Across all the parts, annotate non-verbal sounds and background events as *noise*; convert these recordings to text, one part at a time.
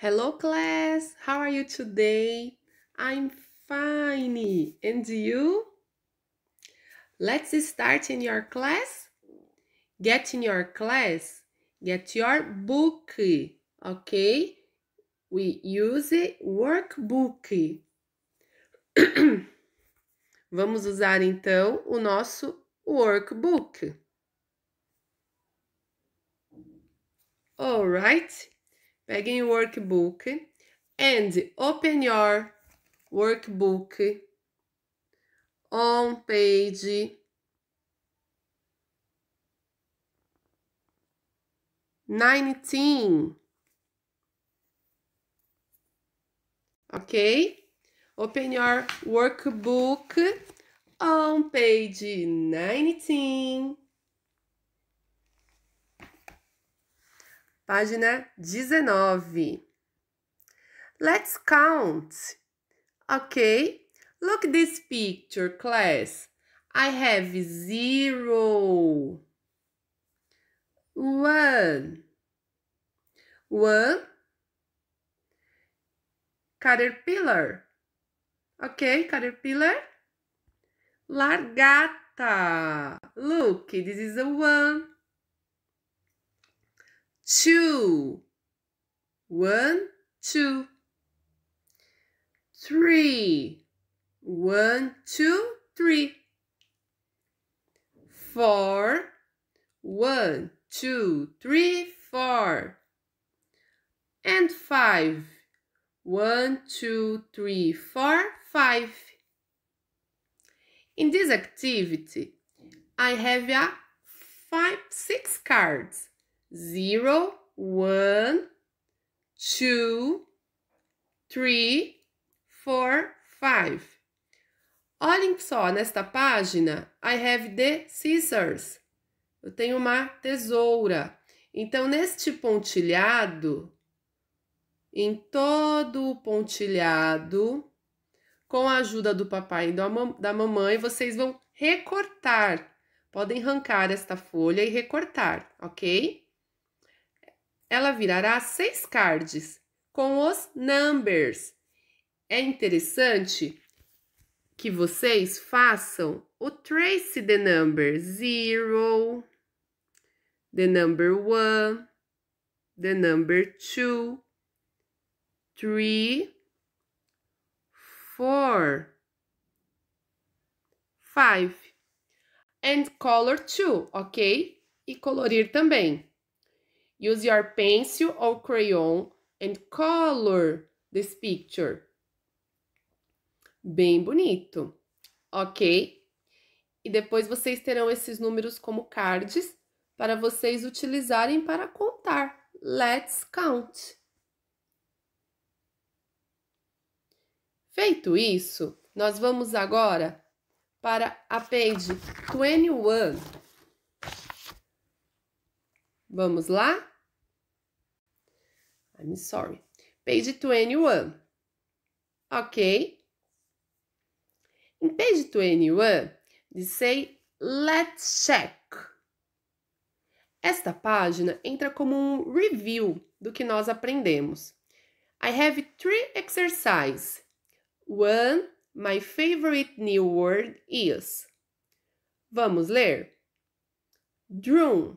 Hello class, how are you today? I'm fine. And you? Let's start in your class. Get in your class. Get your book. Okay? We use workbook. *clears throat* Vamos usar então o nosso workbook. All right? Peguem o workbook and open your workbook on page nineteen. Ok? Open your workbook on page nineteen. página 19. Let's count. ok? look this picture, class. I have zero. One. One caterpillar. ok? caterpillar. Largata. Look, this is a one. two, one, two, three, one, two, three, four, one, two, three, four, and five, one, two, three, four, five. In this activity, I have a five, six cards. zero, one, two, three, four, five. Olhem só, nesta página, I have the scissors. Eu tenho uma tesoura. Então, neste pontilhado, em todo o pontilhado, com a ajuda do papai e da mamãe, vocês vão recortar. Podem arrancar esta folha e recortar, ok? ela virará seis cards com os numbers. É interessante que vocês façam o trace the number zero, the number one, the number two, three, four, five, and color two, ok? E colorir também. Use your pencil or crayon and color this picture. Bem bonito, ok? E depois vocês terão esses números como cards para vocês utilizarem para contar. Let's count. Feito isso, nós vamos agora para a page 21. Vamos lá? I'm sorry. Page 21. Ok? In page 21, they say let's check. Esta página entra como um review do que nós aprendemos. I have three exercises. One, my favorite new word is. Vamos ler? Drone.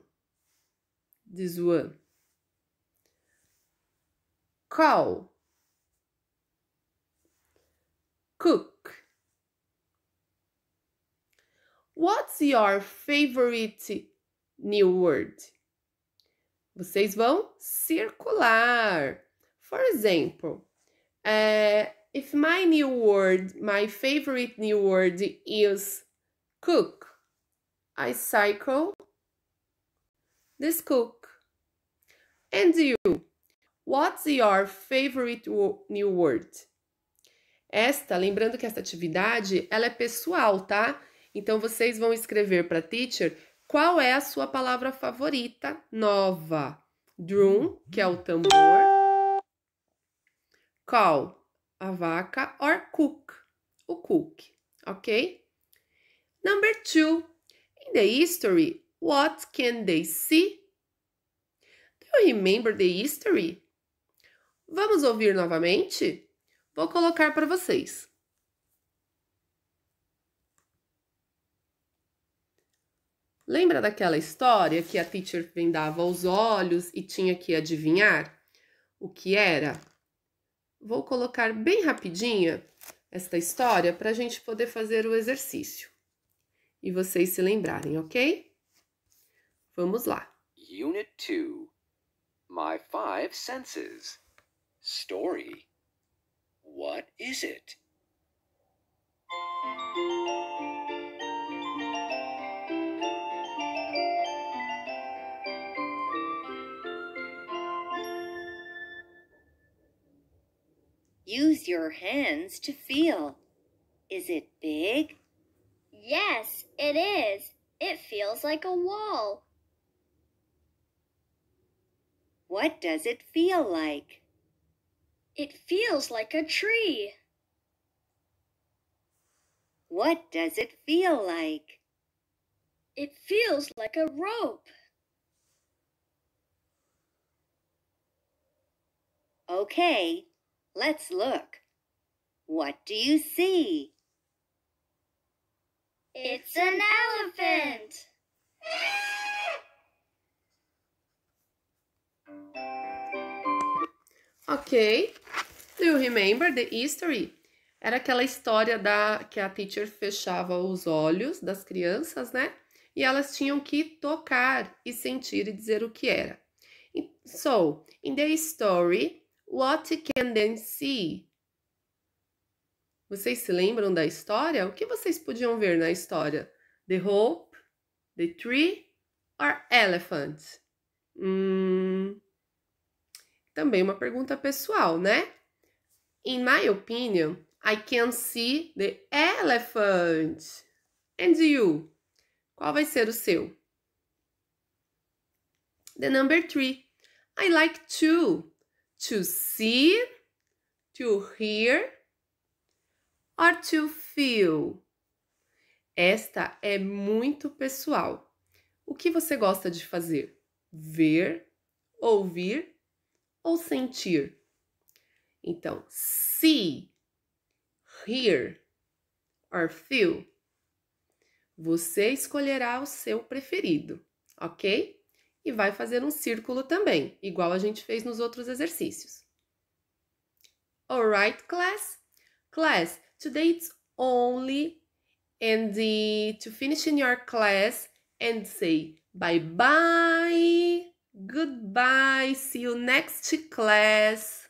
This one cow, cook. What's your favorite new word? Vocês vão circular. For example, uh, if my new word, my favorite new word is cook, I cycle this cook. And you? What's your favorite new word? Esta, lembrando que esta atividade, ela é pessoal, tá? Então vocês vão escrever para teacher qual é a sua palavra favorita nova. Drum, que é o tambor. Call, a vaca. Or cook, o cook, ok? Number two, in the history, what can they see? Do you remember the history? Vamos ouvir novamente? Vou colocar para vocês. Lembra daquela história que a teacher vendava os olhos e tinha que adivinhar o que era? Vou colocar bem rapidinha esta história para a gente poder fazer o exercício e vocês se lembrarem, ok? Vamos lá. Unit 2 My Five Senses story. What is it? Use your hands to feel. Is it big? Yes, it is. It feels like a wall. What does it feel like? It feels like a tree. What does it feel like? It feels like a rope. Okay, let's look. What do you see? It's an elephant. *laughs* Ok. Do you remember the history? Era aquela história da que a teacher fechava os olhos das crianças, né? E elas tinham que tocar e sentir e dizer o que era. So, in the story, what can they see? Vocês se lembram da história? O que vocês podiam ver na história? The rope, the tree or elephant? Hum, também uma pergunta pessoal, né? In my opinion, I can see the elephant. And you? Qual vai ser o seu? The number three. I like to. To see, to hear, or to feel. Esta é muito pessoal. O que você gosta de fazer? Ver, ouvir ou sentir. Então, see, hear or feel. Você escolherá o seu preferido, ok? E vai fazer um círculo também, igual a gente fez nos outros exercícios. Alright, class? Class, today it's only and the, to finish in your class and say bye bye. Goodbye. See you next class.